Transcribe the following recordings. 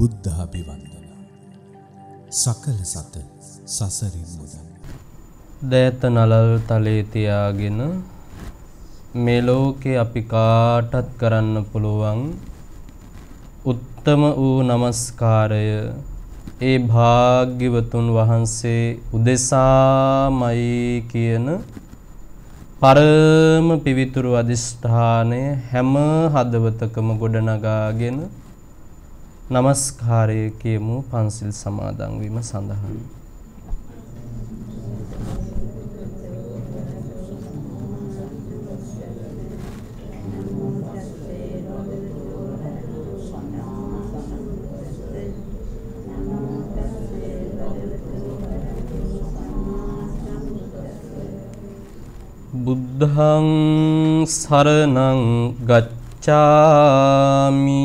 බුද්ධාභිවන්දන සකල සත සසරින් මුදන් දෑත නලල් තලේ තියාගෙන මේ ලෝකේ අපි කාටත් කරන්න පුළුවන් උත්තම වූ নমස්කාරය ඒ භාග්‍යවතුන් වහන්සේ උදෙසාමයි කියන පරම පිවිතුරු අදිෂ්ඨානය හැම හදවතකම ගොඩනගාගෙන নমස්කාරය කියමු පන්සිල් සමාදන් වීම සඳහා. බුද්ධං සරණං ගච්ඡාමි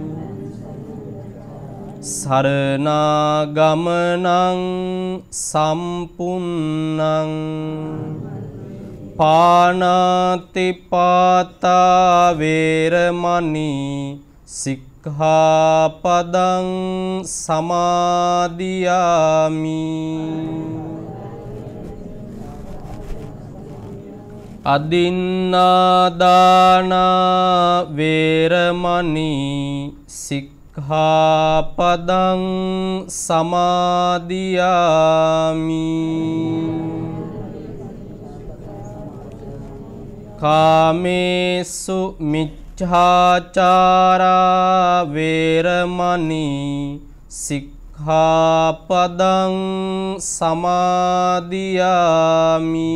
සරණාගමනං සම්පුන්නං පානාති පාතා වේරමණී සික්ඛාපදං සමාදියාමි අදින්නාදාන වේරමණී සික්ඛා සික්ඛාපදං සමාදියාමි කාමේසු මිච්ඡාචාරා වේරමණී සික්ඛාපදං සමාදියාමි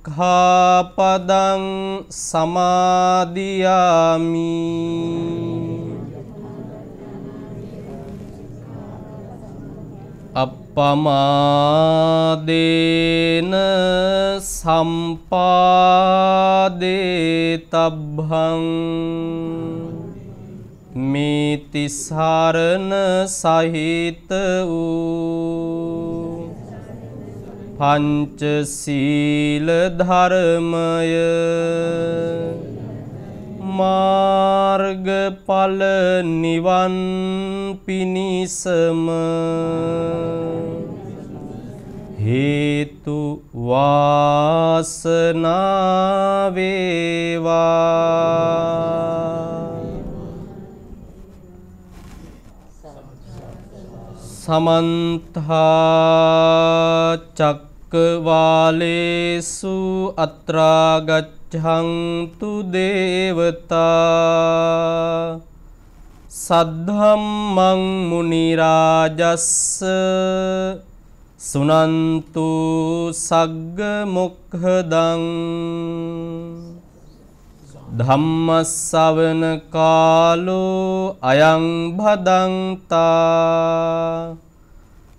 සික්ඛාපදං සමාදියාමි අප්පමාදේන සම්පාදේතබ්බං මේතිසරණ සහිත වූ පංචසීල ධර්මය මාර්ගඵල නිවන් පිණිසම හේතු වාසනා වේවා සමන්තා චක් වාලේසු අත්‍රාගච්ඡන්තු දේවතා සද්ධම්මං මුනි රාජස්ස සුනන්තු සග්ග මොක්ඛදං ධම්මස්සවන කාලෝ අයං භදන්තා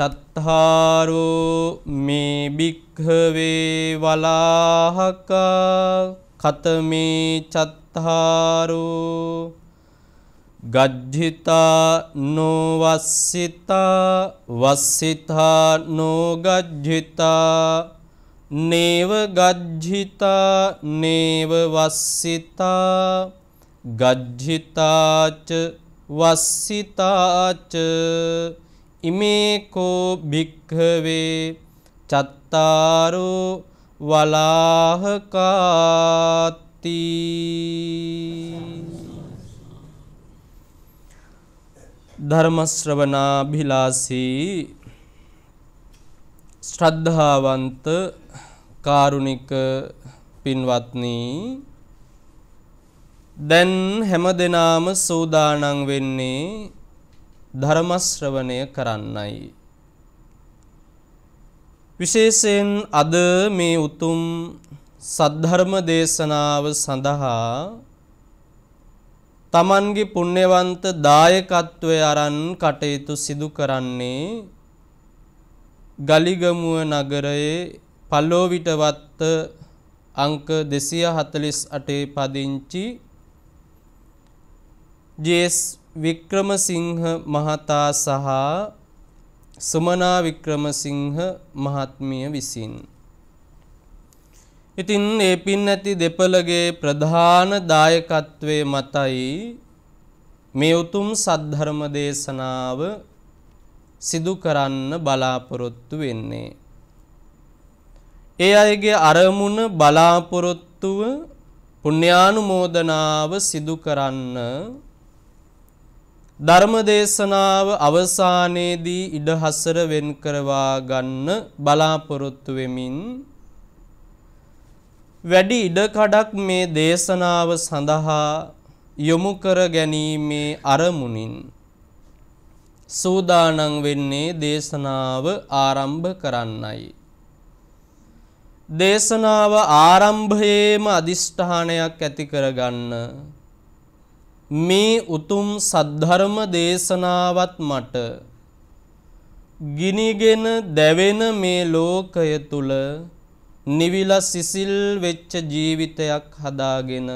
චත්තාරෝ මේ භික්ඛවේ වලාහක කතමේ චත්තාරෝ ගජ්ජිතා නොවස්සිතා වස්සිතා නොගජ්ජිතා නේව ගජ්ජිතා නේව වස්සිතා ගජ්ජිතාච වස්සිතාච ඉමේකෝ භික්හවේ චත්තාරෝ වලාහකාති ධර්මශ්‍රවනාභිලාසී ශ්‍රද්ධාවන්ත කාරුණික පින්වත්නි දැන් හැම දෙනාම සූදානන් වෙන්නේ ධර්ම ශ්‍රවණය කරන්නයි විශේෂයෙන් අද මේ උතුම් සද්ධර්ම දේශනාව සඳහා තමන්ගේ පුණ්‍යවන්ත දායකත්වය අරන් කටයුතු සිදු කරන්නේ ගලිගමුව නගරයේ පල්ලෝවිටවත්ත අංක 248 පදිංචි ජේස් වික්‍රමසිංහ මහතා සහ සුමනා වික්‍රමසිංහ මහත්මිය විසින් ඉතින් ඒ පින් ඇති දෙපළගේ ප්‍රධාන දායකත්වයේ මතයි මේ උතුම් සද්ධර්ම දේශනාව සිදු කරන්න බලාපොරොත්තු වෙන්නේ. ඒ අයගේ අරමුණ බලාපොරොත්තුව පුණ්‍යානුමෝදනාව සිදු කරන්න ධර්මදේශනාව අවසානයේදී ඉඩහසර වෙන් කරවා ගන්න බලාපොරොත්තු වෙමින් වැඩි ඉඩකඩක් මේ දේශනාව සඳහා යොමු කර ගැනීමේ අරමුණින් සූදානම් වෙන්නේ දේශනාව ආරම්භ කරන්නයි. දේශනාව ආරම්භයේම අදිෂ්ඨානයක් ඇති කරගන්න මේ උතුම් සද්ධර්ම දේශනාවත් මට ගිනිගෙන දැවෙන මේ ලෝකය තුල නිවිලා සිසිල් වෙච්ච ජීවිතයක් හදාගෙන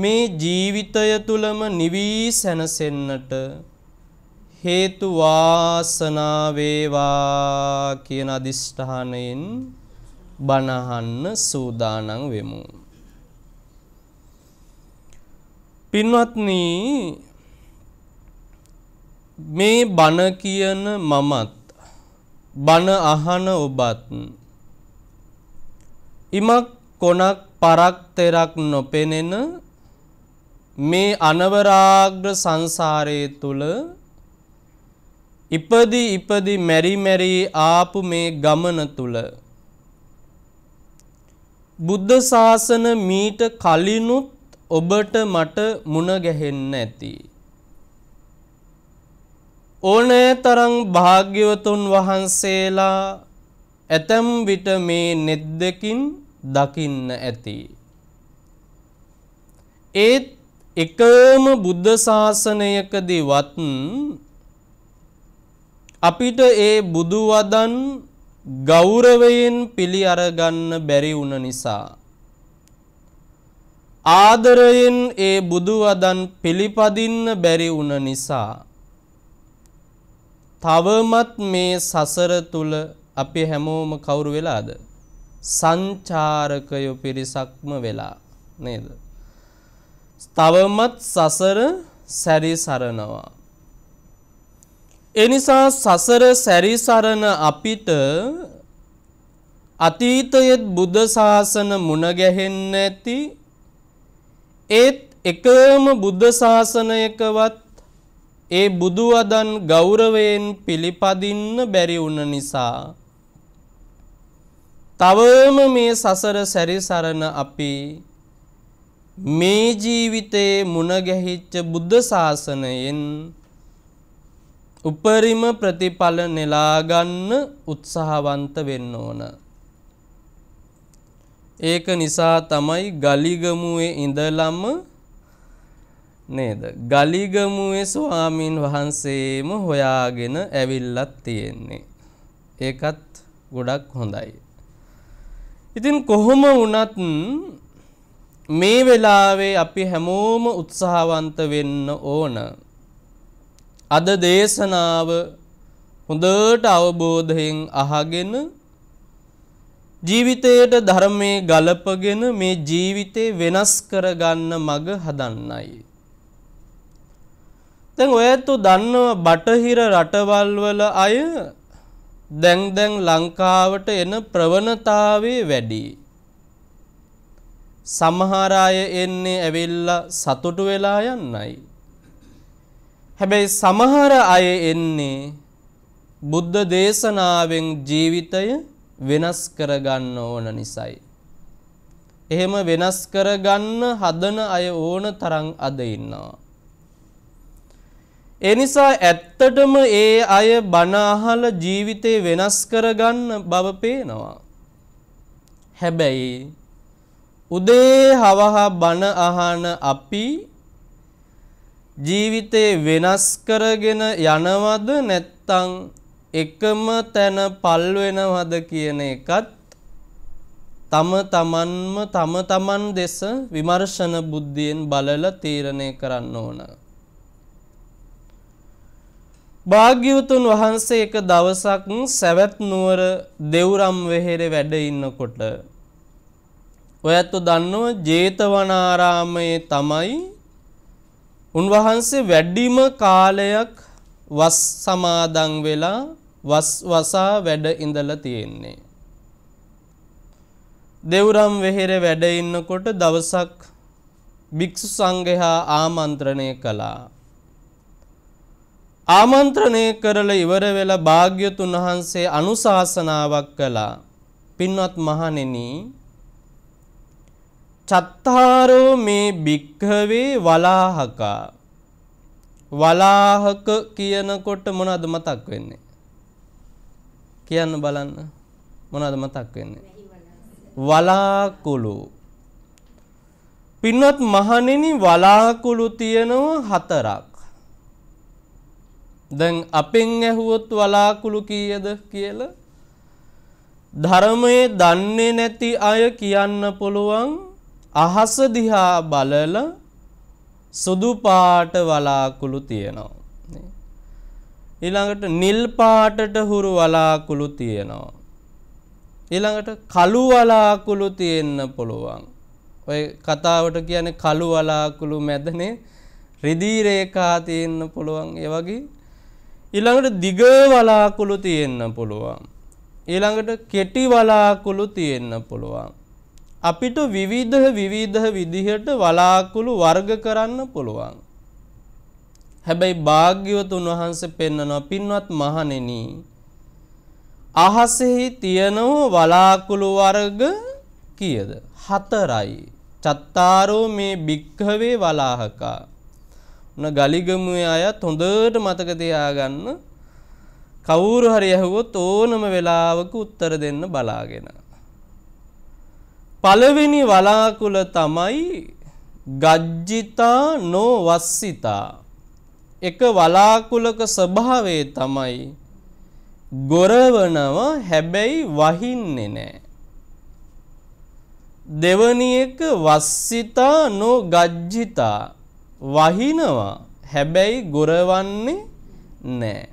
මේ ජීවිතය තුලම නිවී සැනසෙන්නට හේතු වාසනා වේවා කියන අදිෂ්ඨානයෙන් බණහන්න සූදානම් වෙමු පින්වත්නි මේ බණ කියන මමත් බණ අහන ඔබත් ඉමක් කොනක් පරක් තෙරක් නොපෙනෙන මේ අනවරාග්‍ර සංසාරයේ තුල ඉපදි ඉපදි මෙරි මෙරි ආපු මේ ගමන තුල බුද්ධ ශාසන මීට කලිනුත් ඔබට මට මුණ ගැහෙන්න ඇති. ඕනෑ තරං භාග්‍යවතුන් වහන්සේලා ඇතැම් විට මේ නෙද්දකින් දකින්න ඇති. ඒත් එකම බුද්ධ ශාසනයකදීවත් අපිට ඒ බුදු වදන් ගෞරවයෙන් පිළි අරගන්න බැරි වුණ නිසා ආදරයෙන් ඒ බුදුවදන් පිළිපදින්න බැරි වුණ නිසා තවමත් මේ සසර තුල අපි හැමෝම කවුරු වෙලාද? සංචාරකයෝ පිරිසක්ම වෙලා නේද? තවමත් සසර සැරිසරනවා. එනිසා සසර සැරිසරන අපිට අතීතයේත් බුද්ධ ශාසන මුණ ගැහෙන්නේ නැති ඒත් එකම බුද්ධ ශාසනයකවත් ඒ බුදුවදන් ගෞරවයෙන් පිළිපදින්න බැරි වුණ නිසා තවම මේ සසර සැරිසරන අපි මේ ජීවිතයේ මුණ ගැහිච්ච බුද්ධ ශාසනයෙන් උපරිම ප්‍රතිඵල නෙලා ගන්න උත්සාහවන්ත වෙන්න ඕන. ඒක නිසා තමයි ගලිගමුවේ ඉඳලම නේද ගලිගමුවේ ස්වාමින් වහන්සේම හොයාගෙන ඇවිල්ලත් තියෙන්නේ ඒකත් ගොඩක් හොඳයි ඉතින් කොහොම වුණත් මේ වෙලාවේ අපි හැමෝම උත්සාහවන්ත වෙන්න ඕන අද දේශනාව හොඳට අවබෝධයෙන් අහගෙන ජීවිතයට ධර්මයේ ගලපගෙන මේ ජීවිතේ වෙනස් කරගන්න මග හදන්නයි. දැන් ඔයතු දන්නව බටහිර රටවල් වල අය දැන් දැන් ලංකාවට එන ප්‍රවණතාවයේ වැඩි. සමහර අය එන්නේ ඇවිල්ලා සතුටු වෙලා යන්නයි. හැබැයි සමහර අය එන්නේ බුද්ධ දේශනාවෙන් ජීවිතය වෙනස් කරගන්න ඕන නිසායි. එහෙම වෙනස් කරගන්න හදන අය ඕන තරම් අද ඉන්නවා. ඒ නිසා ඇත්තටම ඒ අය බණ අහල ජීවිතේ වෙනස් කරගන්න බව පේනවා. හැබැයි උදේ හවහ බණ අහන අපි ජීවිතේ වෙනස් කරගෙන යනවද නැත්නම් එකම තැන පල් වෙනවද කියන එකත් තම තමන්ම තම තමන් දෙස විමර්ශන බුද්ධියෙන් බලලා තීරණය කරන්න ඕන. භාග්‍යවතුන් වහන්සේ එක දවසක් සැවැත් නුවර දෙවුරම් වෙහෙරේ වැඩ ඉන්නකොට ඔයත් දන්නව ජේතවනාරාමයේ තමයි උන්වහන්සේ වැඩිම කාලයක් වස් සමාදන් වෙලා වස්වසා වැඩ ඉඳලා තියෙන්නේ. දෙවුරම් වෙහෙර වැඩ ඉන්නකොට දවසක් භික්ෂු සංඝයා ආමන්ත්‍රණය කළා. ආමන්ත්‍රණය කරලා ඉවර වෙලා භාග්‍යතුන් වහන්සේ අනුශාසනාවක් කළා. පින්වත් මහණෙනි චත්තාරෝ මේ භික්ඛවේ වලාහකා වලාහක කියනකොට මොනවද මතක් වෙන්නේ? කියන්න බලන්න මොනවද මතක් වෙන්නේ? වලාකුළු. පින්වත් මහණෙනි වලාකුළු තියෙනව හතරක්. දැන් අපෙන් ඇහුවොත් වලාකුළු කීයද කියලා ධර්මයේ දන්නේ නැති අය කියන්න පුළුවන් අහස දිහා බලලා සුදු පාට වලාකුළු තියෙනවා. ඊළඟට නිල් පාටට හුරු වලාකුළු තියෙනවා. ඊළඟට කළු වලාකුළු තියෙන්න පුළුවන්. ඔය කතාවට කියන්නේ කළු වලාකුළු මැදනේ රිදී රේඛා තියෙන්න පුළුවන් ඒ වගේ. ඊළඟට දිග වලාකුළු තියෙන්න පුළුවන්. ඊළඟට කෙටි වලාකුළු තියෙන්න පුළුවන්. අපිට විවිධ විවිධ විදිහට වලාකුළු වර්ග කරන්න පුළුවන්. හැබැයි භාග්‍යවතුන් වහන්සේ පෙන්වනවා පින්වත් මහණෙනි අහසෙහි තියනෝ වලාකුළු වර්ග කීයද? හතරයි. චත්තාරෝ මේ භික්ඛවේ වලාහකා. උන ගලිගමුවේ අයත් හොඳට මතක තියාගන්න. කවුරු හරි ඇහුවොත් ඕනම වෙලාවක උත්තර දෙන්න බලාගෙන. පළවෙනි වලාකුළ තමයි ගජ්ජිතා නොවස්සිතා එක වලාකුලක ස්වභාවය තමයි ගොරවනව හැබැයි වහින්නේ නෑ. දෙවනි එක වස්සිතා නො ගජ්ජිතා වහිනවා හැබැයි ගොරවන්නේ නෑ.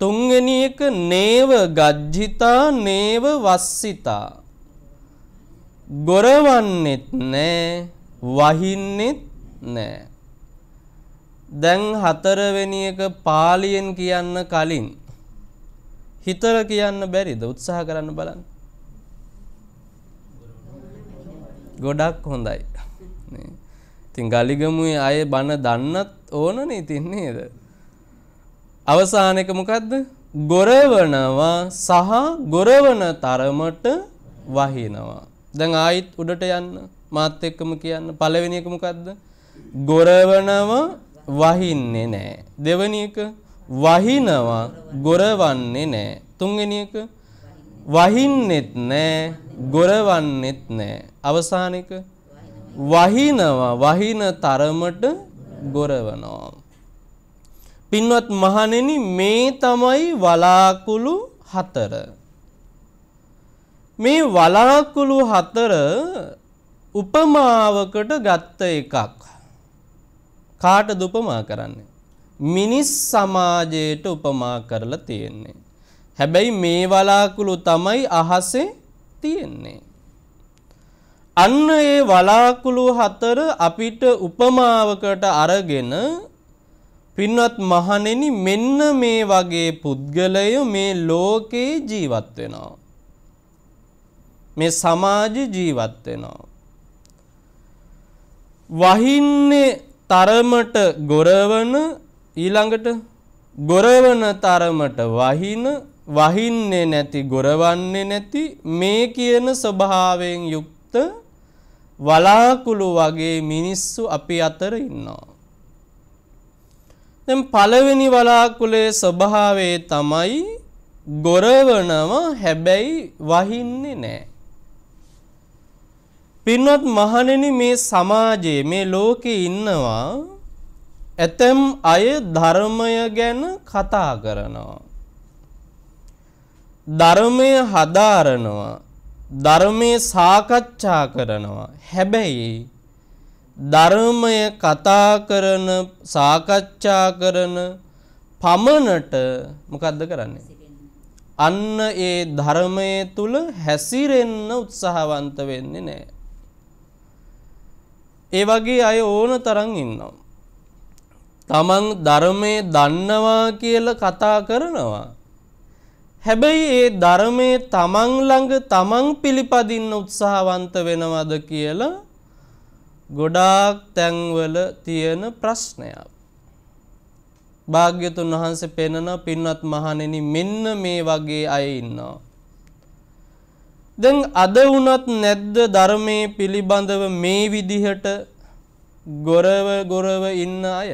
තුන්වෙනි එක නේව ගජ්ජිතා නේව වස්සිතා ගොරවන්නෙත් නෑ වහින්නෙත් නෑ දැන් හතරවෙනි එක පාලියෙන් කියන්න කලින් හිතර කියන්න බැරිද උත්සාහ කරන්න බලන්න. ගොඩක් හොඳයි. ඉතින් ගලිගමුවේ අය බන දන්නත් ඕනනේ ඉතින් නේද? අවසාන එක මොකද්ද? ගොරවනවා සහ ගොරවන තරමට වහිනවා. දැන් ආයිත් උඩට යන්න මාත් එක්කම කියන්න පළවෙනි එක මොකද්ද? ගොරවනවා වහින්නේ නැහැ. දෙවෙනි එක වහිනවා ගොරවන්නේ නැහැ. තුන්වෙනි එක වහින්නෙත් නැහැ ගොරවන්නෙත් නැහැ. අවසාන එක වහිනවා වහින තරමට ගොරවනවා. පින්වත් මහණෙනි මේ තමයි වලාකුළු හතර. මේ වලාකුළු හතර උපමාවකට ගත්ත එකක්. කාටද උපමා කරන්නේ? මිනිස් සමාජයට උපමා කරලා තියෙන්නේ. හැබැයි මේ වලාකුළු තමයි අහසේ තියෙන්නේ. අන්න ඒ වලාකුළු හතර අපිට උපමාවකට අරගෙන පින්වත් මහණෙනි මෙන්න මේ වගේ පුද්ගලයෝ මේ ලෝකේ ජීවත් වෙනවා. මේ සමාජ ජීවත් වෙනවා. වහින්නේ තරමට ගොරවන ඊළඟට ගොරවන තරමට වහින වහින්නේ නැති ගොරවන්නේ නැති මේ කියන ස්වභාවයෙන් යුක්ත වලාකුළු වගේ මිනිස්සු අපි අතර ඉන්නවා. දැන් පළවෙනි වලාකුලේ ස්වභාවය තමයි ගොරවනම හැබැයි වහින්නේ නැහැ. පින්වත් මහණෙනි මේ සමාජයේ මේ ලෝකේ ඉන්නවා ඇතම් අය ධර්මය ගැන කතා කරනවා. ධර්මය හදාරනවා. ධර්මයේ සාකච්ඡා කරනවා. හැබැයි ධර්මය කතා කරන සාකච්ඡා කරන පමණට මොකද්ද කරන්නේ? අන්න ඒ ධර්මයේ තුල හැසිරෙන්න උත්සාහවන්ත වෙන්නේ නැහැ. ඒ වගේ අය ඕන තරම් ඉන්නවා. තමන් ධර්මයේ දන්නවා කියලා කතා කරනවා. හැබැයි ඒ ධර්මයේ තමන් ළඟ තමන් පිළිපදින්න උත්සාහවන්ත වෙනවද කියලා ගොඩාක් තැන්වල තියෙන ප්‍රශ්නයක්. භාග්‍යතුන් වහන්සේ පෙන්වන පින්වත් මහණෙනි මෙන්න මේ වගේ අය ඉන්නවා. දැන් අද වුණත් නැද්ද ධර්මයේ පිළිබඳව මේ විදිහට ගොරව ගොරව ඉන්න අය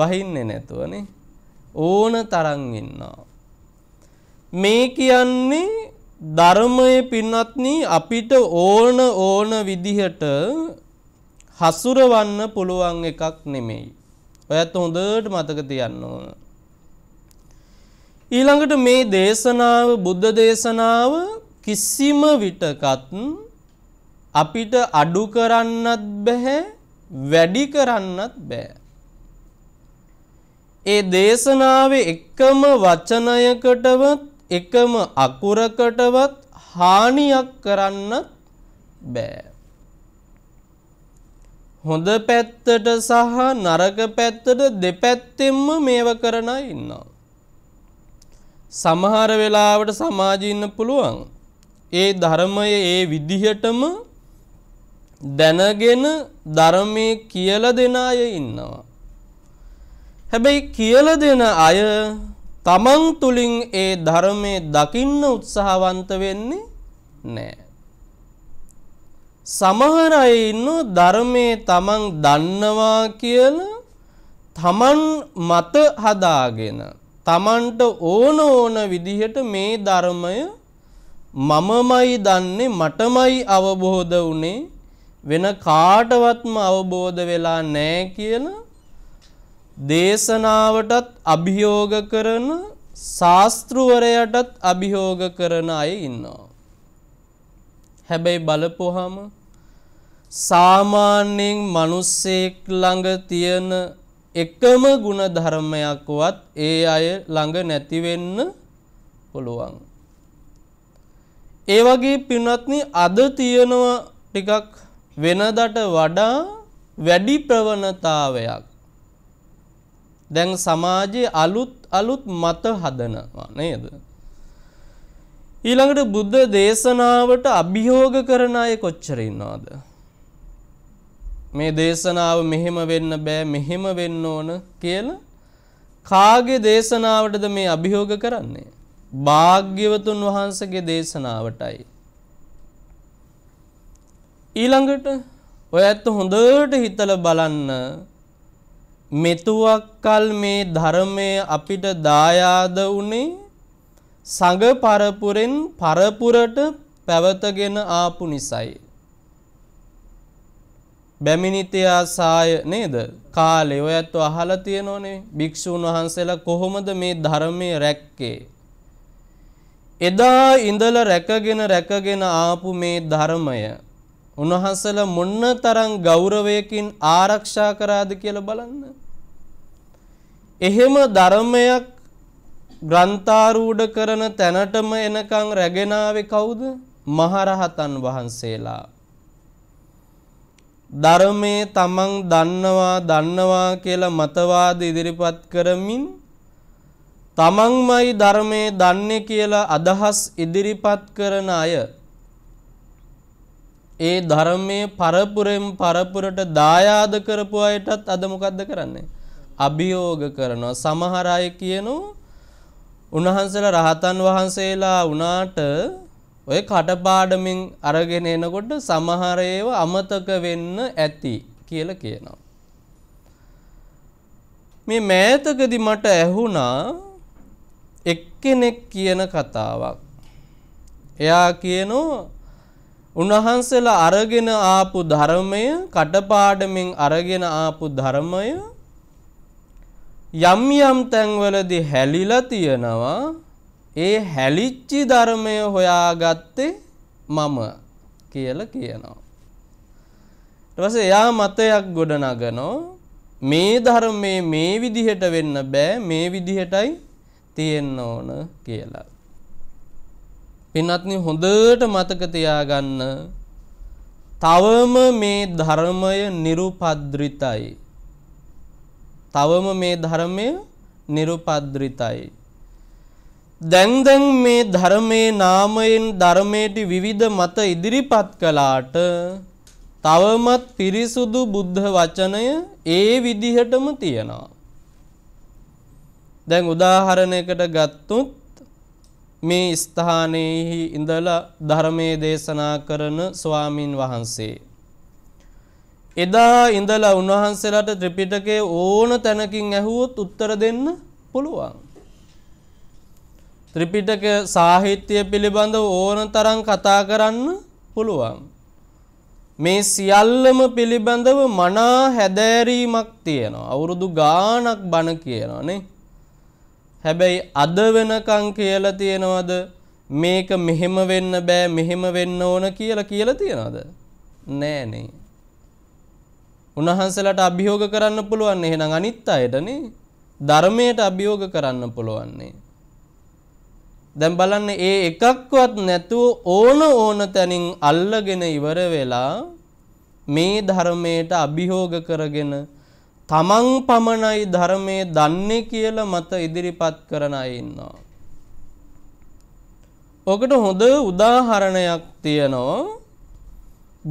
වහින්නේ නැතුවනේ ඕන තරම් ඉන්නවා මේ කියන්නේ ධර්මයේ පින්වත්නි අපිට ඕන ඕන විදිහට හසුරවන්න පුළුවන් එකක් නෙමෙයි ඔයත් හොඳට මතක තියන්න ඕන ඊළඟට මේ දේශනාව බුද්ධ දේශනාව කිසිම විටකත් අපිට අඩු කරන්නත් බෑ වැඩි කරන්නත් බෑ. ඒ දේශනාවේ එකම වචනයකටවත් එකම අකුරකටවත් හානියක් කරන්නත් බෑ. හොඳ පැත්තට සහ නරක පැත්තට දෙපැත්තෙන්ම මේව කරන ඉන්නවා. සමහර වෙලාවට සමාජින්න පුළුවන්. ඒ ධර්මය ඒ විදිහටම දැනගෙන ධර්මයේ කියලා දෙන අය ඉන්නවා. හැබැයි කියලා දෙන අය තමන් තුලින් ඒ ධර්මයේ දකින්න උත්සාහවන්ත වෙන්නේ නැහැ. සමහර අය ඉන්නෝ ධර්මයේ තමන් දන්නවා කියලා තමන් මත හදාගෙන තමන්ට ඕන ඕන විදිහට මේ ධර්මය මමමයි දන්නේ මටමයි අවබෝධ වුනේ වෙන කාටවත්ම අවබෝධ වෙලා නැහැ කියන දේශනාවටත් අභියෝග කරන ශාස්ත්‍රවරයටත් අභියෝග කරන අය ඉන්නවා. හැබැයි බලපුවහම සාමාන්‍යයෙන් මිනිස්සෙක් ළඟ තියෙන එකම ಗುಣ ධර්මයක්වත් ඒ අය ළඟ නැති වෙන්න පුළුවන්. ඒ වගේ පින්වත්නි අද තියෙනව ටිකක් වෙනදට වඩා වැඩි ප්‍රවණතාවයක් දැන් සමාජයේ අලුත් අලුත් මත හදනවා නේද ඊළඟට බුද්ධ දේශනාවට අභියෝග කරන අය කොච්චර ඉන්නවද මේ දේශනාව මෙහෙම වෙන්න බෑ මෙහෙම වෙන්න ඕන කියලා කාගේ දේශනාවටද මේ අභියෝග කරන්නේ භාග්‍යවතුන් වහන්සගේ දේශනාවටයි. ඊළඟට ඔය ඇත්ත හොඳට හිතල බලන්න මෙතුවක්කල් මේ ධර්මය අපිට දායාද වුණේ සඟ පරපුරෙන් පරපුරට පැවතගෙන ආපු නිසයි. බැමිණිතයා සාය නේද කාලේ ඔයත් අහලා තියෙනෝනේ භික්ෂූන් වහන්සේලා කොහොමද මේ ධර්මයේ රැක්කේ එදා ඉඳල රැකගෙන රැකගෙන ආපු මේ ධර්මය උන්වහන්සල මොන්න තරම් ගෞරවයකින් ආරක්ෂා කරාද කියලා බලන්න. එහෙම ධර්මයක් ග්‍රන්ථාරූඪ කරන තැනටම එනකන් රැගෙන ආවේ කවුද? මහරහතන් වහන්සේලා. ධර්මයේ තමන් දන්නවා දන්නවා කියලා මතවාද ඉදිරිපත් කරමින් තමන්මයි ධර්මයේ දන්නේ කියලා අදහස් ඉදිරිපත් කරන අය ඒ ධර්මයේ පරපුරෙන් පරපුරට දායාද කරපු අයටත් අද මොකද්ද කරන්නේ? අභියෝග කරනවා. සමහර අය කියනෝ උන්වහන්සේලා රහතන් වහන්සේලා වුණාට ඔය කටපාඩමින් අරගෙන එනකොට සමහර ඒවා අමතක වෙන්න ඇති කියලා කියනවා. මේ මෑතකදී මට ඇහුණා එක්කෙනෙක් කියන කතාවක්. එයා කියනෝ උන්වහන්සේලා අරගෙන ආපු ධර්මය කටපාඩමින් අරගෙන ආපු ධර්මය යම් යම් තැන්වලදී හැලිලා තියෙනවා ඒ හැලිච්චි ධර්මය හොයාගත්තේ මම කියලා කියනවා ඊට පස්සේ එයා මතයක් ගොඩනගනෝ මේ ධර්මයේ මේ විදිහට වෙන්න බෑ මේ විදිහටයි තියෙන්න ඕන කියලා. පින්වත්නි හොඳට මතක තියාගන්න තවම මේ ධර්මය nirupadritai. තවම මේ ධර්මය nirupadritai. දැන් දැන් මේ ධර්මයේ නාමයෙන් ධර්මයට විවිධ මත ඉදිරිපත් කළාට තවමත් පිරිසුදු බුද්ධ වචනය ඒ විදිහටම තියෙනවා. දැන් උදාහරණයකට ගත්තුත් මේ ස්ථානයේහි ඉඳලා ධර්මයේ දේශනා කරන ස්වාමින් වහන්සේ එදා ඉඳලා උන්වහන්සේලාට ත්‍රිපිටකයේ ඕන තැනකින් ඇහුවොත් උත්තර දෙන්න පුළුවන්. ත්‍රිපිටක සාහිත්‍ය පිළිබඳව ඕන තරම් කතා කරන්න පුළුවන්. මේ සියල්ලම පිළිබඳව මනා හැදෑරීමක් තියෙනවා. අවුරුදු ගාණක් බණ කියනවානේ. හැබැයි අද වෙනකන් කියලා තියෙනවද මේක මෙහෙම වෙන්න බෑ මෙහෙම වෙන්න ඕන කියලා කියලා තියෙනවද? නෑනේ. උන්වහන්සේලාට අභියෝග කරන්න පුළුවන් එහෙනම් අනිත් අයටනේ ධර්මයට අභියෝග කරන්න පුළුවන්නේ. දැන් බලන්න ඒ එකක්වත් නැතුව ඕන ඕන තැනින් අල්ලගෙන ඉවර වෙලා මේ ධර්මයට අභියෝග කරගෙන තමන් පමණයි ධර්මයේ දන්නේ කියලා මත ඉදිරිපත් කරන අය ඉන්නවා. ඔකට හොඳ උදාහරණයක් තියෙනවා.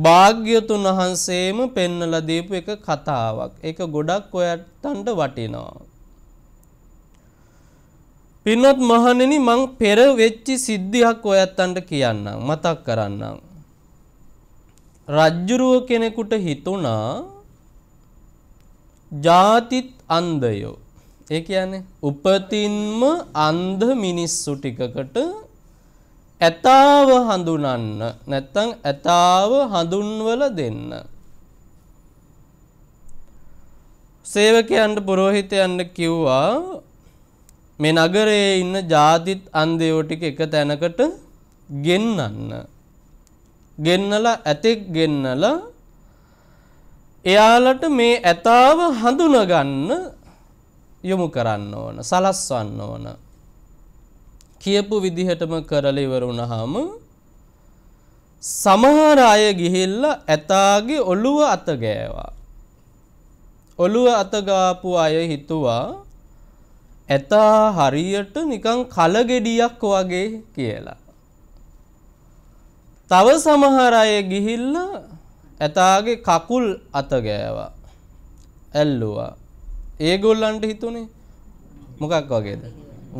භාග්‍යතුන් වහන්සේම පෙන්වලා දීපු එක කතාවක්. ඒක ගොඩක් ඔයයන්ට වටිනවා. පින්වත් මහණෙනි මං පෙර වෙච්ච සිද්ධියක් ඔයයන්ට කියන්නම් මතක් කරන්නම්. රජ්ජුරුව කෙනෙකුට හිතුණා ජාතිත් අන්ධයෝ. ඒ කියන්නේ උපතින්ම අන්ධ මිනිස්සු ටිකකට ඇතාව හඳුනන්න නැත්නම් ඇතාව හඳුන්වල දෙන්න. සේවකයන්ට පූජිතයන්ට කිව්වා මේ නගරයේ ඉන්න ජාතිත් අන්ධයෝ ටික එක තැනකට ගෙන්නන්න. ගෙන්නලා ඇතෙක් ගෙන්නලා එයාලට මේ ඇතාව හඳුනගන්න යොමු කරන්න ඕන සලස්වන්න ඕන කියපු විදිහටම කරලා ඉවර වුණාම සමහර අය ගිහිල්ලා ඇතාගේ ඔළුව අත ගෑවා ඔළුව අත ගාපු අය හිතුවා ඇතා හරියට නිකන් කලගෙඩියක් වගේ කියලා තව සමහර අය ගිහිල්ලා ඇතාගේ කකුල් අත ගෑවා. ඇල්ලුවා. ඒගොල්ලන්ට හිතුනේ මොකක් වගේද?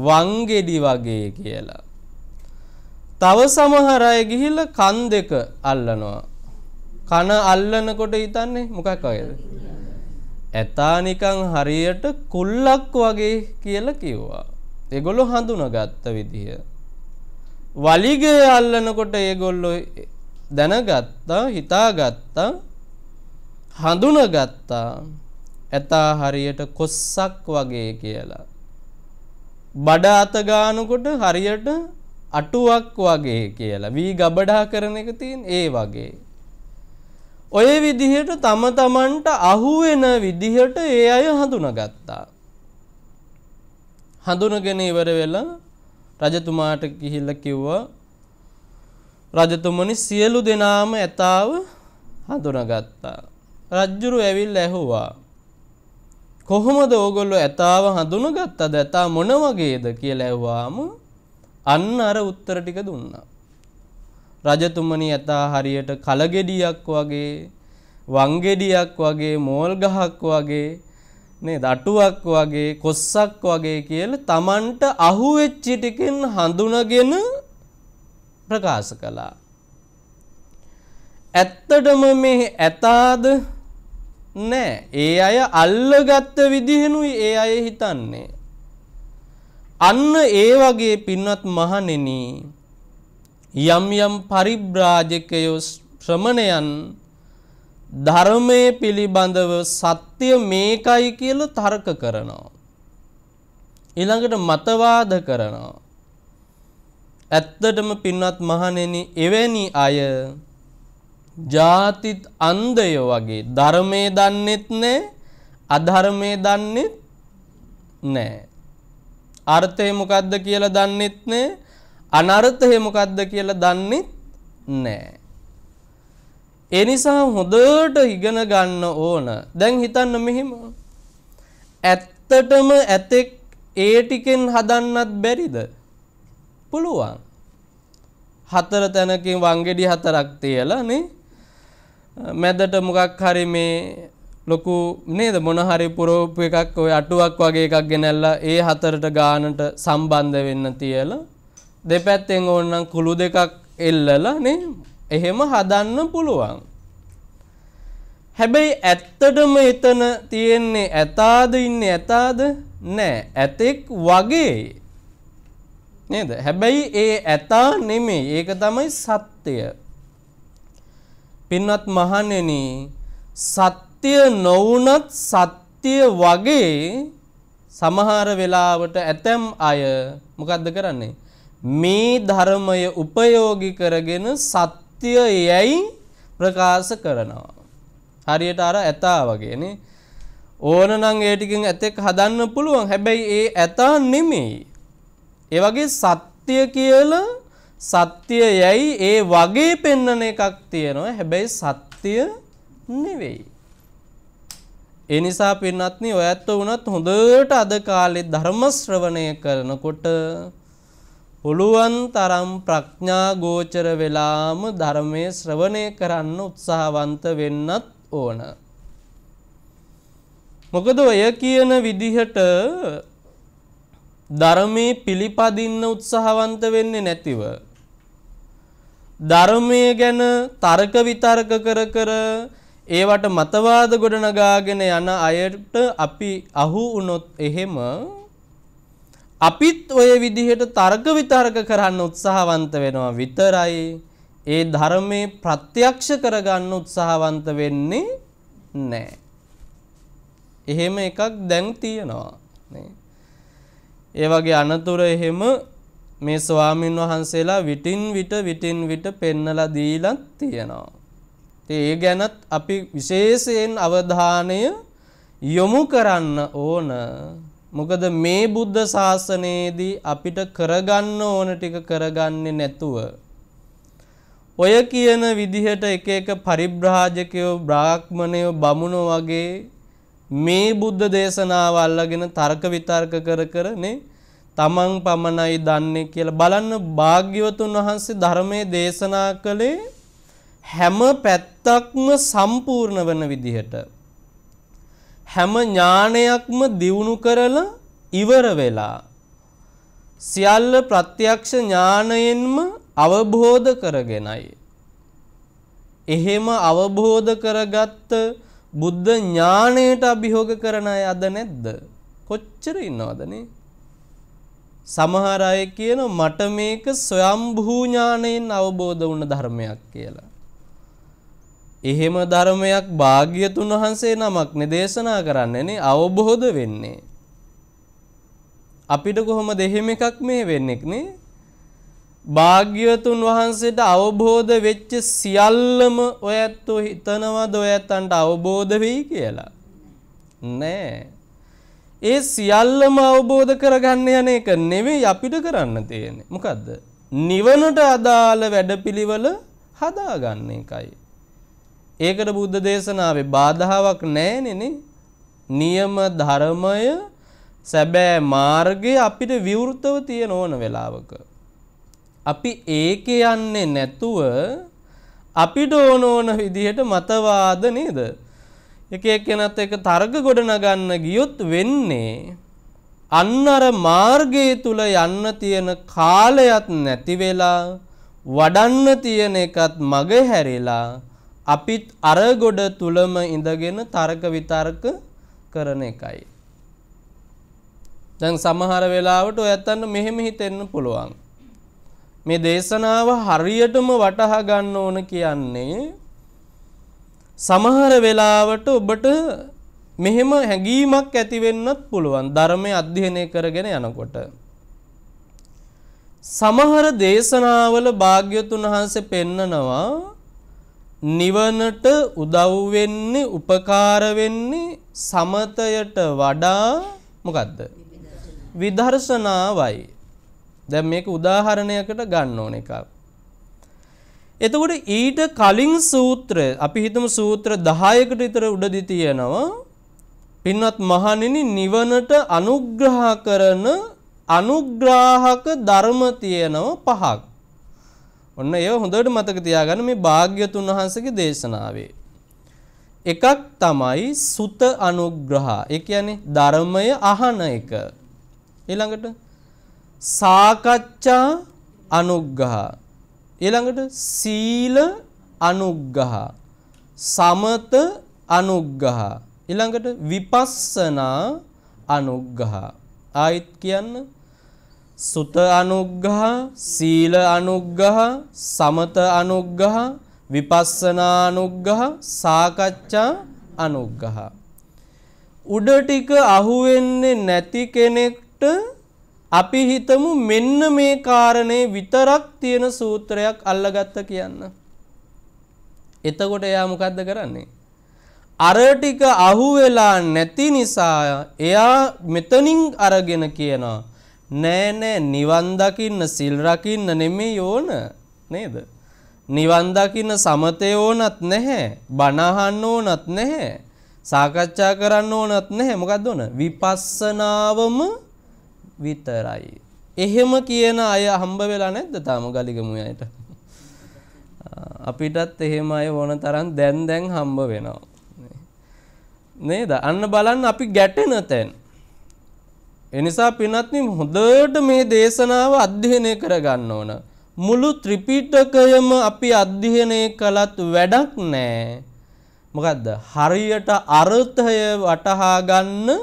වංගෙඩි වගේ කියලා. තව සමහර අය ගිහිල්ලා කන් දෙක අල්ලනවා. කන අල්ලනකොට හිතන්නේ මොකක් වගේද? ඇතා නිකන් හරියට කුල්ලක් වගේ කියලා කිව්වා. ඒගොල්ලෝ හඳුනාගත්ත විදිය. වලිගය අල්ලනකොට ඒගොල්ලෝ දැනගත්තා හිතාගත්තා හඳුනගත්තා ඇතා හරියට කොස්සක් වගේ කියලා. බඩ අතගානකොට හරියට අටුවක් වගේ කියලා වී ගබඩා කරන එක තියෙන ඒ වගේ. ඔය විදිහට තම තමන්ට අහුවෙන විදිහට ඒ අය හඳුනගත්තා. හඳුනගෙන ඉවර වෙලා රජතුමාට ගිහිල්ලා කිව්වා රජතුමනි සියලු දෙනාම ඇතාව හඳුනගත්තා. රජ්ජුරු ඇවිල්ලා ඇහුවා. කොහොමද ඕගොල්ලෝ ඇතාව හඳුනගත්තද? ඇතා මොන වගේද කියලා ඇහුවාම අන්න අර උත්තර ටික දුන්නා. රජතුමනි ඇතා හරියට කලගෙඩියක් වගේ, වංගෙඩියක් වගේ, මෝල් ගහක් වගේ නේද අටුවක් වගේ කොස්සක් වගේ කියලා තමන්ට අහුවෙච්ච ටිකෙන් හඳුනගෙන ප්‍රකාශ කළා. ඇත්තටම මේ ඇතාද නෑ ඒ අය අල්ලගත්ත විදිහෙනුයි ඒ අය හිතන්නේ. අන්න ඒ වගේ පින්වත් මහණෙනි යම් යම් පරිබ්‍රාජකයෝ ශ්‍රමණයන් ධර්මයේ පිළිබඳව සත්‍ය මේකයි කියලා තර්ක කරනවා. ඊළඟට මතවාද කරනවා. ඇත්තටම පින්වත් මහණෙනි එවැනි අය ජාතිත් අන්ධය වගේ ධර්මයේ දන්නෙත් නෑ අධර්මයේ දන්නෙත් නෑ අර්ථය මොකද්ද කියලා දන්නෙත් නෑ අනර්ථය මොකද්ද කියලා දන්නෙත් නෑ ඒ නිසා හොඳට ඉගෙන ගන්න ඕන දැන් හිතන්න මෙහෙම ඇත්තටම ඇතෙක් ඒ ටිකෙන් හදන්නත් බැරිද පුළුවන්. හතර තැනකින් වංගෙඩි හතරක් තියලා නේ මැදට මොකක් හරි මේ ලොකු නේද මොන හරි පුරෝප එකක් ඔය අටුවක් වගේ එකක් ගෙනල්ලා ඒ හතරට ගානට සම්බන්ධ වෙන්න තියලා දෙපැත්තෙන් ඕනනම් කුළු දෙකක් එල්ලලා නේ එහෙම හදන්න පුළුවන්. හැබැයි ඇත්තටම එතන තියෙන්නේ ඇතාද ඉන්නේ ඇතාද? නෑ. ඇතෙක් වගේ නේද හැබැයි ඒ ඇතා නෙමේ ඒක තමයි සත්‍යය පින්වත් මහණෙනි සත්‍ය නොවුනත් සත්‍ය වගේ සමහර වෙලාවට ඇතැම් අය මොකද්ද කරන්නේ මේ ධර්මය උපයෝගී කරගෙන සත්‍ය යැයි ප්‍රකාශ කරනවා හරියට අර ඇතා වගේනේ ඕන නම් ඒ ටිකෙන් ඇතෙක් හදන්න පුළුවන් හැබැයි ඒ ඇතා නෙමෙයි ඒ වගේ සත්‍ය කියලා සත්‍ය යයි ඒ වගේ පෙන්වන එකක් තියෙනවා. හැබැයි සත්‍ය නෙවෙයි. ඒ නිසා පින්වත්නි ඔයත් වුණත් හොඳට අද කාලේ ධර්ම ශ්‍රවණය කරනකොට පුළුවන් තරම් ප්‍රඥා ගෝචර වෙලාම ධර්මයේ ශ්‍රවණය කරන්න උත්සාහවන්ත වෙන්නත් ඕන. මොකද ඔය කියන විදිහට ධර්මයේ පිළිපදින්න උත්සාහවන්ත වෙන්නේ නැතිව ධර්මය ගැන තර්ක විතර්ක කර කර ඒවට මතවාද ගොඩනගාගෙන යන අයට අපි අහු වුණොත් එහෙම අපිත් ওই විදිහට තර්ක විතර්ක කරන්න උත්සාහවන්ත වෙනවා විතරයි ඒ ධර්මයේ ප්‍රත්‍යක්ෂ කරගන්න උත්සාහවන්ත වෙන්නේ නැහැ. එහෙම එකක් දැන් තියෙනවා නේ. ඒ වගේ අනතුර එහෙම මේ ස්වාමින් වහන්සේලා විටින් විට විටින් විට පෙන්නලා දීලා තියෙනවා. ඉතින් ඒ ගැනත් අපි විශේෂයෙන් අවධානය යොමු කරන්න ඕන. මොකද මේ බුද්ධ ශාසනයේදී අපිට කරගන්න ඕන ටික කරගන්නේ නැතුව ඔය කියන විදිහට එක එක පරිබ්‍රාජකයෝ බ්‍රාහ්මණයෝ බමුණෝ වගේ මේ බුද්ධ දේශනාව අල්ලගෙන තර්ක විතර්ක කර කර නේ තමන් පමණයි දන්නේ කියලා බලන්න භාග්‍යවතුන් වහන්සේ ධර්මයේ දේශනා කළේ හැම පැත්තක්ම සම්පූර්ණ වන විදිහට හැම ඥානයක්ම දියුණු කරලා ඉවර වෙලා සියල්ල ප්‍රත්‍යක්ෂ ඥානයෙන්ම අවබෝධ කරගෙනයි එහෙම අවබෝධ කරගත්ත බුද්ධ ඥාණයට අභියෝග කරන අය අද නැද්ද? කොච්චර ඉන්නවදනේ? සමහර අය කියන මට මේක ස්වයම්භූ ඥාණයෙන් අවබෝධ වුණ ධර්මයක් කියලා. එහෙම ධර්මයක් භාග්‍යතුන් වහන්සේ නමක් නිදේශනා කරන්නේ නේ අවබෝධ වෙන්නේ. අපිට කොහොමද එහෙම එකක් මේ වෙන්නේ නේ? භාග්‍යවතුන් වහන්සේට අවබෝධ වෙච්ච සියල්ලම ඔය ඇත්තෝ හිතනවද ඔය ඇත්තන්ට අවබෝධ වෙයි කියලා? නෑ. ඒ සියල්ලම අවබෝධ කරගන්න යන එක නෙවෙයි අපිට කරන්න තියෙන්නේ. මොකද්ද? නිවනට අදාළ වැඩපිළිවෙල හදාගන්න එකයි. ඒකට බුද්ධ දේශනාවේ බාධාවක් නැහැනේ නියම ධර්මය සැබෑ මාර්ගය අපිට විවෘතව තියෙන ඕන වෙලාවක අපි ඒක යන්නේ නැතුව අපිට ඕන ඕන විදිහට මතවාද නේද? එක එක්කෙනත් එක තර්ක ගොඩනගන්න ගියොත් වෙන්නේ අන්න අර මාර්ගයේ තුල යන්න තියෙන කාලයත් නැති වෙලා වඩන්න තියෙන එකත් මග හැරිලා අපිත් අර ගොඩ තුලම ඉඳගෙන තර්ක විතර්ක කරන එකයි. දැන් සමහර වෙලාවට ඔයත් අන්න මෙහෙම හිතෙන්න පුළුවන්. මේ දේශනාව හරියටම වටහා ගන්න ඕන කියන්නේ සමහර වෙලාවට ඔබට මෙහෙම හැඟීමක් ඇති වෙන්නත් පුළුවන් ධර්මය අධ්‍යයනය කරගෙන යනකොට සමහර දේශනාවල භාග්‍යතුන් වහන්සේ පෙන්නනවා නිවනට උදව් වෙන්නේ උපකාර වෙන්නේ සමතයට වඩා මොකද්ද විදර්ශනාවයි දැන් මේක උදාහරණයකට ගන්න ඕන එකක්. එතකොට ඊට කලින් සූත්‍ර අපි හිතමු සූත්‍ර 10කට විතර උඩදී තියෙනවා පින්වත් මහණෙනි නිවනට අනුග්‍රහ කරන අනුග්‍රාහක ධර්ම තියෙනවා පහක්. ඔන්න ඒව හොඳට මතක තියාගන්න මේ භාග්‍යතුන් වහන්සේගේ දේශනාවේ. එකක් තමයි සුත අනුග්‍රහ. ඒ කියන්නේ ධර්මය අහන එක. ඊළඟට සාකච්ඡා අනුග්ගහ ඊළඟට සීල අනුග්ගහ සමත අනුග්ගහ ඊළඟට විපස්සනා අනුග්ගහ ආයිත් කියන්න සුත අනුග්ගහ සීල අනුග්ගහ සමත අනුග්ගහ විපස්සනා අනුග්ගහ සාකච්ඡා අනුග්ගහ උඩ ටික අහුවෙන්නේ නැති කෙනෙක්ට අපි හිතමු මෙන්න මේ කාරණේ විතරක් තියෙන සූත්‍රයක් අල්ලගත්ත කියන්න. එතකොට එයා මොකද්ද කරන්නේ? අර ටික අහුවෙලා නැති නිසා එයා මෙතනින් අරගෙන කියනවා නෑ නෑ නිවන් දකින්න සිල් රකින්න නෙමෙයි ඕන නේද? නිවන් දකින්න සමතේ ඕනත් නැහැ, බණ අහන්න ඕනත් නැහැ, සාකච්ඡා කරන්න ඕනත් නැහැ. මොකද්ද ඕන? විපස්සනාවම විතරයි. එහෙම කියන අය හම්බ වෙලා නැද්ද තාම ගලිගමු අයට? අපිටත් එහෙම අය වොන තරම් දැන් දැන් හම්බ වෙනවා. නේද? අන්න බලන්න අපි ගැටෙන තැන. එනිසා පින්වත්නි හොඳට මේ දේශනාව අධ්‍යයනය කරගන්න ඕන. මුළු ත්‍රිපිටකයම අපි අධ්‍යයනය කළත් වැඩක් නෑ. මොකද්ද? හරියට අර්ථය වටහා ගන්න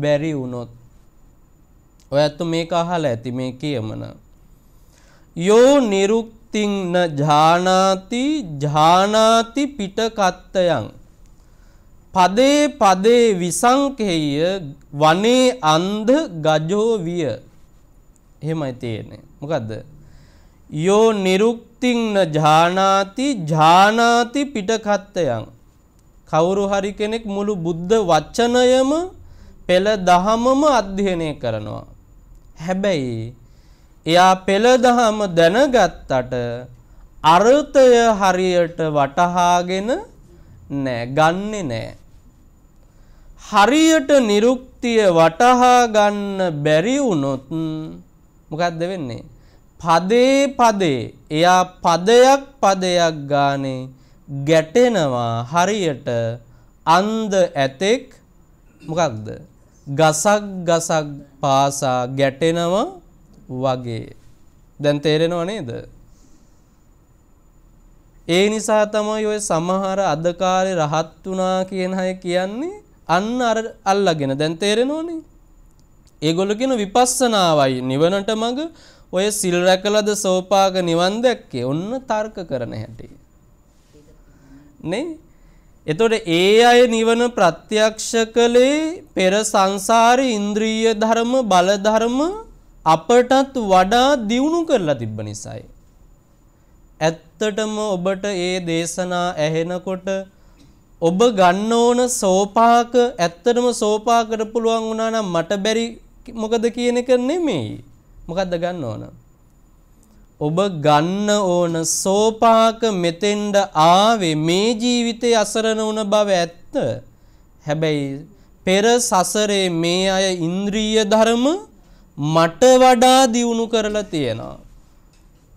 බැරි වුණොත් ඔය ඇත්තු මේක අහලා ඇති මේ කියමන. යෝ නිරුක්තිංන ජානාති ජානාති පිටකත්තයන් පදේ පදේ විසංකේය වනේ අන්ධ ගජෝ විය එහෙමයි තියෙන්නේ මොකද්ද යෝ නිරුක්තිංන ජානාති ජානාති පිටකත්තයන් කවුරු හරි කෙනෙක් මුළු බුද්ධ වචනයම පෙළ දහමම අධ්‍යයනය කරනවා හැබැයි එයා පෙළදහම දැනගත්තට අර්ථය හරියට වටහාගෙන නෑ ගන්නෙ නෑ. හරියට නිරුක්තිය වටහා ගන්න බැරි වුණොත් මොකක්ද වෙන්නේ? පදේ පදේ එයා පදයක් පදයක් ගානේ ගැටෙනවා හරියට අන්ධ ඇතෙක් මොකක්ද ගසක් ගසක් පාසා ගැටෙනව වගේ. දැන් තේරෙනව නේද? ඒ නිසා තමයි ඔය සමහර අද කාලේ රහත් වුණා කියන අය කියන්නේ අන්න අර අල්ලගෙන දැන් තේරෙනවනේ. ඒගොල්ලෝ කියන විපස්සනාවයි නිවනට මඟ ඔය සිල් රැකලාද සෝපාක නිවන් දැක්කේ. ඔන්න තර්ක කරන හැටි. නේ? එතොට ඒ අය නිවන ප්‍රත්‍යක්ෂ කළේ පෙර සංසාර ඉන්ද්‍රීය ධර්ම බලධර්ම අපටත් වඩා දියුණු කරලා තිබ්බ නිසයි. ඇත්තටම ඔබට ඒ දේශනා ඇහෙනකොට ඔබ ගන්න ඕන සෝපාක ඇත්තටම සෝපා කර පුළුවන් වුණා නම් මට බැරි මොකද කියන එක නෙමෙයි. මොකද්ද ගන්න ඕන? ඔබ ගන්න ඕන සෝපාක මෙතෙන්ඩ ආවේ මේ ජීවිතේ අසරණ වුණ බව ඇත්ත. හැබැයි පෙර සසරේ මේ අය ඉන්ද්‍රීය ධර්ම මට වඩා දියුණු කරලා තියෙනවා.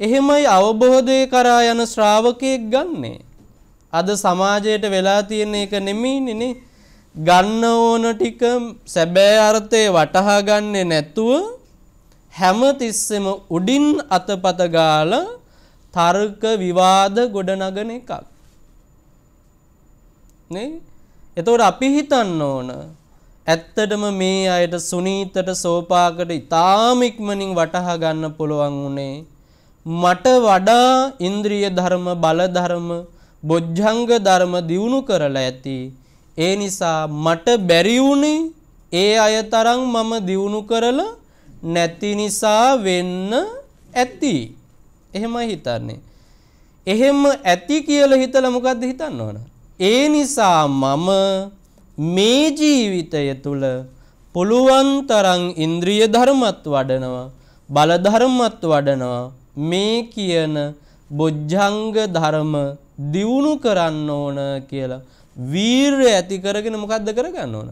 එහෙමයි අවබෝධය කරා යන ශ්‍රාවකයෙක් ගන්නේ. අද සමාජයට වෙලා තියෙන එක නෙමෙයිනේ. ගන්න ඕන ටික සැබෑ අර්ථය වටහා ගන්නේ නැතුව හැමතිස්සෙම උඩින් අතපත ගාලා තර්ක විවාද ගොඩනගන එකක්. නේ? එතකොට අපි හිතන්න ඕන ඇත්තටම මේ අයට සුනීතට සෝපාකට ඉතාම ඉක්මනින් වටහා ගන්න පුළුවන් උනේ මට වඩා ඉන්ද්‍රිය ධර්ම බල ධර්ම බොජ්ජංග ධර්ම දියුණු කරලා ඇති ඒ නිසා මට බැරි වුණේ ඒ අය තරම් මම දියුණු කරලා නැති නිසා වෙන්න ඇති. එහෙමයි හිතන්නේ. එහෙම ඇති කියලා හිතලා මොකද්ද හිතන්න ඕන? ඒ නිසා මම මේ ජීවිතය තුළ පුළුවන් තරම් ඉන්ද්‍රිය ධර්මත් වඩනවා බල ධර්මත් වඩනවා මේ කියන බොජ්ජංග ධර්ම දියුණු කරන්න ඕන කියලා වීරය ඇති කරගෙන මොකද්ද කරගන්න ඕන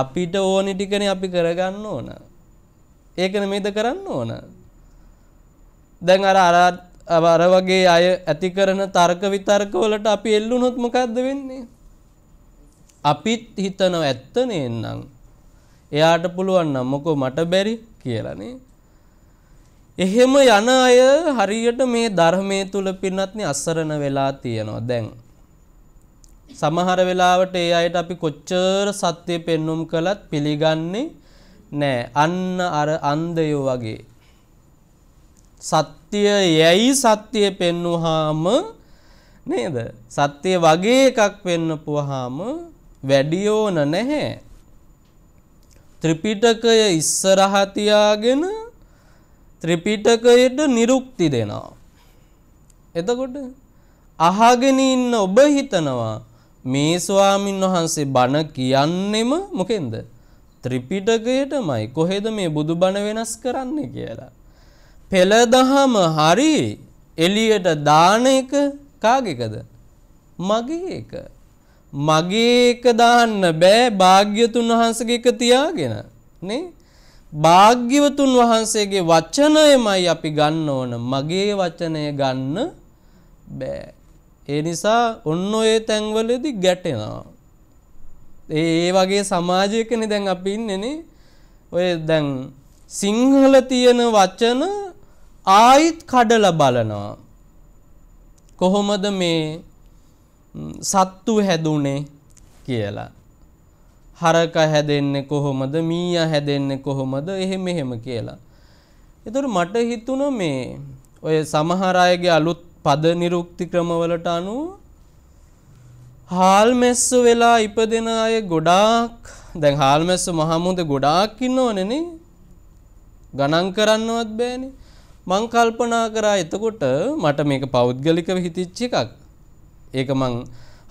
අපිට ඕනි ටිකනේ අපි කරගන්න ඕන ඒක නෙමෙයිද කරන්න ඕන. දැන් අර අර අර වගේ අය ඇති කරන තර්ක විතර්ක වලට අපි එල්ලුනොත් මොකද්ද වෙන්නේ? අපිත් හිතනව ඇත්ත නේනම්. එයාට පුළුවන් නම් මොකෝ මට බැරි කියලානේ. එහෙම යන අය හරියට මේ ධර්මයේ තුල පින්නත්නි අසරණ වෙලා තියෙනවා දැන්. සමහර වෙලාවට ඒ අයට අපි කොච්චර සත්‍ය පෙන්눔 කළත් පිළිගන්නේ නෑ අන්න අර අන්දයෝ වගේ සත්‍ය යැයි සත්‍ය පෙන්වුවාම නේද සත්‍ය වගේ එකක් පෙන්වපුවාම වැඩි ඕන නැහැ ත්‍රිපිටකය ඉස්සරහ තියාගෙන ත්‍රිපිටකයට නිරුක්ති දෙනවා එතකොට අහගෙන ඉන්න ඔබ හිතනවා මේ ස්වාමින් වහන්සේ බණ කියන්නෙම මොකෙන්ද ත්‍රිපිටකයටමයි කොහෙද මේ බුදුබණ වෙනස් කරන්න කියලා. පෙළ දහම හරි එළියට දාන එක කාගේකද? මගේ එක. මගේ එක දාන්න බෑ භාග්‍යතුන් වහන්සේගේ එක තියාගෙන. නේ? භාග්‍යවතුන් වහන්සේගේ වචනයමයි අපි ගන්න ඕන. මගේ වචනය ගන්න බෑ. ඒ නිසා ඔන්න ඔය තැන්වලදී ගැටෙනවා. ඒ වගේ සමාජයකන දැන් අපි ඉන්නන ඔය දැන් සිංහල තියෙන වචන ආයිත් කඩල බලනවා. කොහොමද මේ සත්තු හැදුනේ කියලා. හරක හැදෙන්නේ කොහොමද මීය හැදෙන්නේ කොහොමද එහෙම එහෙම කියලා. එතකොට මට හිතුණ මේ ඔය සමහර අයගේ අලුත් පද නිරුක්ති ක්‍රමවලට අනුව හාල් මැස්සු වෙලා ඉපදෙන අය ගොඩාක් දැන් හාල් මැස්සු මහමුද ගොඩාක් ඉන්නවනේ ගණන් කරන්නවත් බෑනේ මං කල්පනා කරා එතකොට මට මේක පෞද්ගලිකව හිතිච්ච එකක් ඒක මං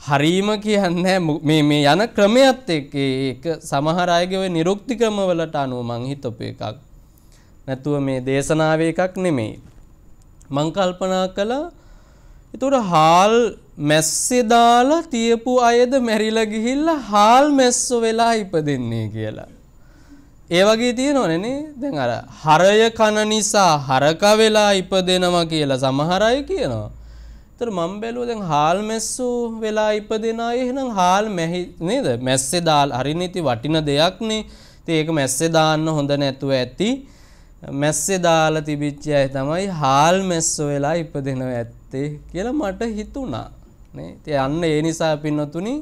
හරීම කියන්නේ මේ මේ යන ක්‍රමයත් එක්ක ඒක සමහර අයගේ ওই නිරුක්ති ක්‍රමවලට අනුව මං හිතපු එකක් නැතුව මේ දේශනාවේ එකක් නෙමෙයි මං කල්පනා කළා ඒතකොට හාල් මැස්සේ දාලා තියපු අයද මැරිලා ගිහිල්ලා හාල් මැස්සෝ වෙලා ඉපදෙන්නේ කියලා. ඒ වගේ තියෙනවනේ දැන් අර හරය කන නිසා හරක වෙලා ඉපදෙනවා කියලා සමහර අය කියනවා. ඒතර මම බැලුවා දැන් හාල් මැස්සෝ වෙලා ඉපදෙන අය එහෙනම් හාල් මැහි නේද? මැස්සේ දාලා හරිනීති වටින දෙයක්නේ. ඉතින් ඒක මැස්සේ දාන්න හොඳ නැතුව ඇති. මැස්සේ දාලා තිබිච්ච අය තමයි හාල් මැස්සෝ වෙලා ඉපදෙනවා ඇත්තේ කියලා මට හිතුණා. ති අන්න ඒ නිසා පින්නොතුනි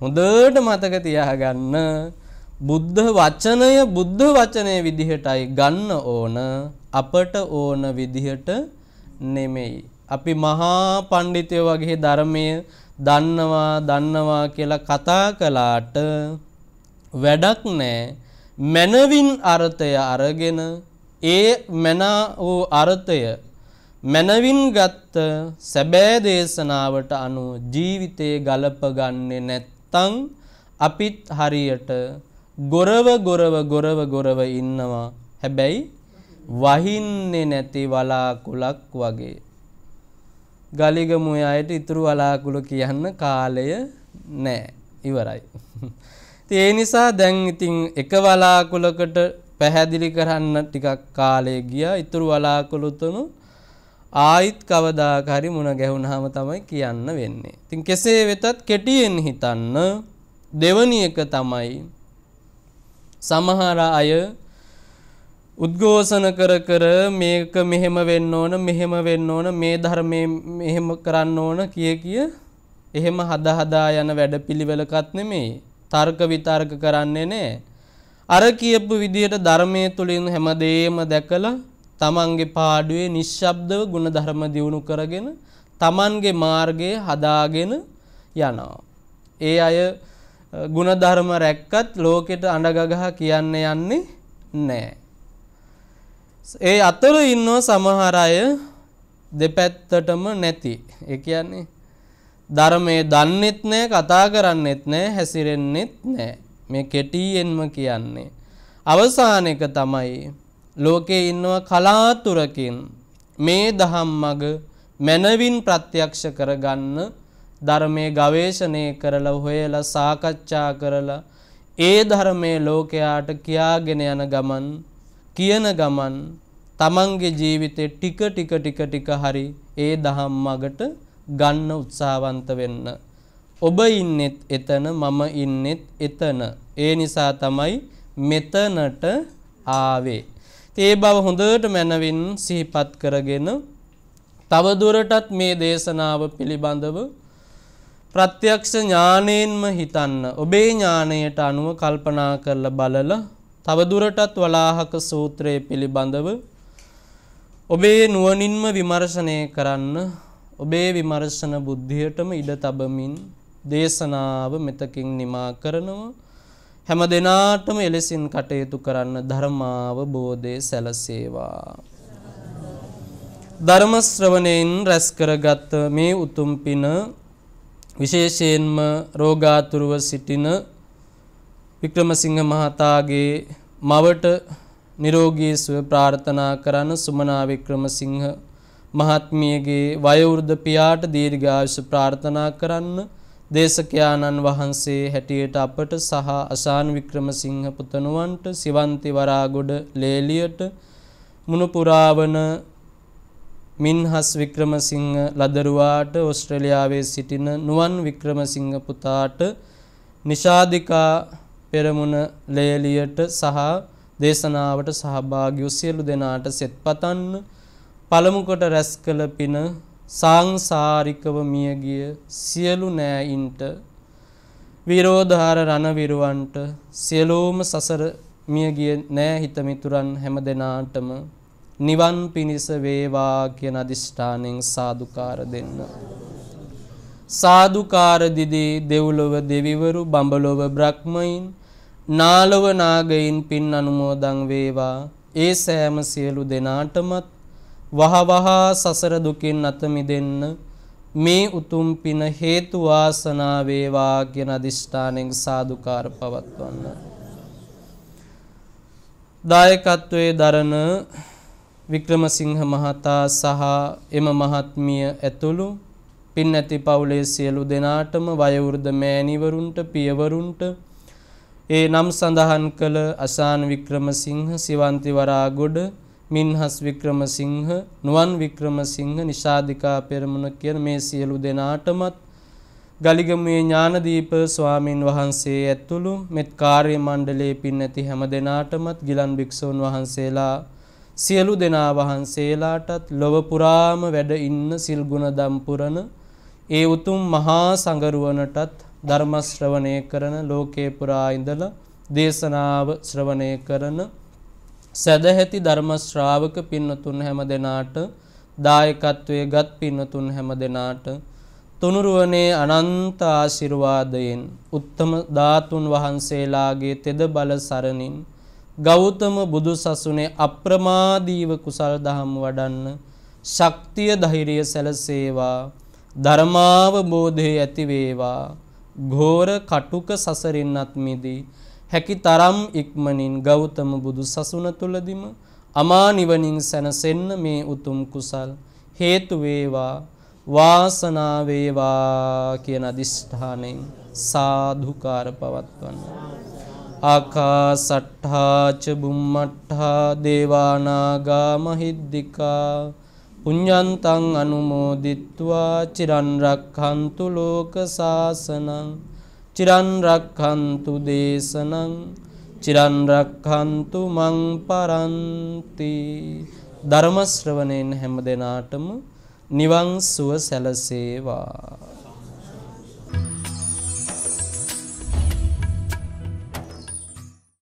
හොඳට මතක තියාගන්න බුද්ධ වචනය බුද්ධ වචනය විදිහටයි ගන්න ඕන අපට ඕන විදිහට නෙමෙයි. අපි මහා පණ්ඩිතය වගේ ධර්මය දන්නවා දන්නවා කියලා කතා කළාට වැඩක් නෑ මැනවින් අර්ථය අරගෙන ඒ මැනා වූ අර්ථය මනවින් ගත්ත සැබෑ දේශනාවට අනුව ජීවිතේ ගලපගන්නේ නැත්තම් අපිත් හරියට ගොරව ගොරව ගොරව ගොරව ඉන්නවා හැබැයි වහින්නේ නැති වලාකුලක් වගේ ගලිගමු අයට ඉතුරු වලාකුළු කියන්න කාලය නෑ ඉවරයි ඒ නිසා දැන් ඉතින් එක වලාකුලකට පැහැදිලි කරන්න ටිකක් කාලය ගියා ඉතුරු වලාකුළු තුනු ආයිත් කවදාකරි මුණ ගැහුනහම තමයි කියන්න වෙන්නේ. ඉතින් කෙසේ වෙතත් කෙටියෙන් හිතන්න දෙවනි එක තමයි සමහර අය උද්ඝෝෂණ කර කර මේක මෙහෙම වෙන්න ඕන මෙහෙම වෙන්න ඕන මේ ධර්මයේ මෙහෙම කරන්න ඕන කිය කිය එහෙම හදා හදා යන වැඩපිළිවෙලකත් නෙමෙයි තර්ක විතර්ක කරන්නේ නැහැ අර කියපු විදියට ධර්මයේ තුලින් හැමදේම දැකලා තමන්ගේ පාඩුවේ නිශ්ශබ්දව ಗುಣධර්ම දියුණු කරගෙන තමන්ගේ මාර්ගය හදාගෙන යනවා. ඒ අය ಗುಣධර්ම රැක්කත් ලෝකෙට අඬගගහ කියන්න යන්නේ නැහැ. ඒ අතර ඉන්නව සමහර අය දෙපැත්තටම නැති. ඒ කියන්නේ ධර්මයේ දන්නෙත් නැහැ, කතා කරන්නෙත් නැහැ, හැසිරෙන්නෙත් නැහැ. මේ කෙටියෙන්ම කියන්නේ අවසාන එක තමයි ලෝකේ ඉන්නව කලාතුරකින් මේ දහම් මග මනවින් ප්‍රත්‍යක්ෂ කරගන්න ධර්මයේ ගවේෂණය කරලා හොයලා සාකච්ඡා කරලා ඒ ධර්මයේ ලෝකයාට කියාගෙන යන ගමන් කියන ගමන් තමන්ගේ ජීවිතේ ටික ටික ටික ටික හරි ඒ දහම් මගට ගන්න උත්සාහවන්ත වෙන්න. ඔබ ඉන්නෙත් එතන මම ඉන්නෙත් එතන. ඒ නිසා තමයි මෙතනට ආවේ. ඒ බව හොඳට මැනවින් සිහිපත් කරගෙන තව දුරටත් මේ දේශනාව පිළිබඳව ප්‍රත්‍යක්ෂ ඥානයෙන්ම හිතන්න ඔබේ ඥාණයට අනුව කල්පනා කරලා බලලා තව දුරටත් වලාහක සූත්‍රයේ පිළිබඳව ඔබේ නුවණින්ම විමර්ශනය කරන්න ඔබේ විමර්ශන බුද්ධියටම ඉඩ තබමින් දේශනාව මෙතකින් නිමා කරනවා හැම දෙනාටම එලෙසින් කටයුතු කරන්න ධර්මාවබෝධය සැලසේවා. ධර්ම ශ්‍රවණයෙන් රැස් කරගත් මේ උතුම් පින විශේෂයෙන්ම රෝගාතුරව සිටින වික්‍රමසිංහ මහතාගේ මවට නිරෝගී සුව ප්‍රාර්ථනා කරන සුමනා වික්‍රමසිංහ මහත්මියගේ වයෝවෘද්ධ පියාට දීර්ඝායුෂ ප්‍රාර්ථනා කරන්න දේශකයාණන් වහන්සේ හැටියට අපට සහ අසාන් වික්‍රමසිංහ පුතණුවන්ට සිවන්ති වරාගොඩ ලේලියට මුණුපුරාවන මින්හස් වික්‍රමසිංහ ලදරුවාට ඕස්ට්‍රේලියාවේ සිටින නුවන් වික්‍රමසිංහ පුතාට නිෂාදිකා පෙරමුණ ලේලියට සහ දේශනාවට සහභාගී වූ සියලු දෙනාට සෙත්පතන්න පළමු කොට රැස් කළ පින සංසාරිකව මියගිය සියලු නෑයින්ට විරෝධාර රණවිරුවන්ට සියලෝම සසර මියගිය නෑ හිතමිතුරන් හැම දෙනාටම නිවන් පිණිස වේවා කියන අදිෂ්ඨානෙන් සාදුකාර දෙන්න. සාදුකාර දිදී දෙව්ලොව දෙවිවරු බඹලොව බ්‍රහ්මයින් නාලව නාගයින් පින් අනුමෝදන් වේවා. ඒ සෑම සියලු දෙනාටමත් වහවහා සසර දුකින් අත මිදෙන්න මේ උතුම් පින හේතු වාසනා වේවා කියන අදිෂ්ඨානෙන් සාදුකාර පවත්වන්න. දායකත්වයේ දරන වික්‍රමසිංහ මහතා සහ එම මහත්මිය ඇතුළු පින් ඇති පවුලේ සියලු දෙනාටම වයවෘද්ධ මෑණිවරුන්ට පියවරුන්ට ඒ නම් සඳහන් කළ අසාන් වික්‍රමසිංහ සිවන්තිවරාගොඩ මින්හස් වික්‍රමසිංහ නුවන් වික්‍රමසිංහ නිශාධිකා පෙරමුණ කියන මේ සියලු දෙනාටමත් ගලිගමුවේ ඥානදීප ස්වාමින් වහන්සේ ඇතුළු මෙත් කාර්ය මණ්ඩලයේ පින් ඇති හැම දෙනාටමත් ගිලන් භික්ෂූන් වහන්සේලා සියලු දෙනා වහන්සේලාටත් ලොව පුරාම වැඩ ඉන්න සිල් ගුණ දම් පුරන ඒ උතුම් මහා සංගරුවනටත් ධර්ම ශ්‍රවණය කරන ලෝකේ පුරා ඉඳලා දේශනාව ශ්‍රවණය කරන සදැහැති ධර්ම ශ්‍රාවක පින්නතුන් හැම දෙනාට දායකත්වයේ ගත් පින්නතුන් හැම දෙනාට තුනුරුවනේ අනන්ත ආශිර්වාදයෙන් උත්තම ධාතුන් වහන්සේලාගේ තෙද බල සරණින් ගෞතම බුදු සසුනේ අප්‍රමාදීව කුසල් දහම් වඩන්න ශක්තිය ධෛර්යය සැලසේවා ධර්මාවබෝධය ඇති වේවා ඝෝර කටුක සසරින්වත් මිදී හැකි තරම් ඉක්මනින් ගෞතම බුදු සසුන තුලදිම අමා නිවනින් සැනසෙන්න මේ උතුම් කුසල් හේතු වේවා වාසනාව වේවා කියන අදිෂ්ඨානෙන් සාධුකාර පවත්වන්න. ආකාසට්ඨා ච බුම්මට්ඨා දේවානාගා මහිද්దికා පුඤ්ඤන්තං අනුමෝදිත්වා චිරන් රක්ඛන්තු ලෝක සාසනං චිරන් රක්ඛන්තු දේශනං චිරන් රක්ඛන්තු මං පරන්ති ධර්ම ශ්‍රවණයෙන් හැම දිනාටම නිවන් සුව සැලසේවා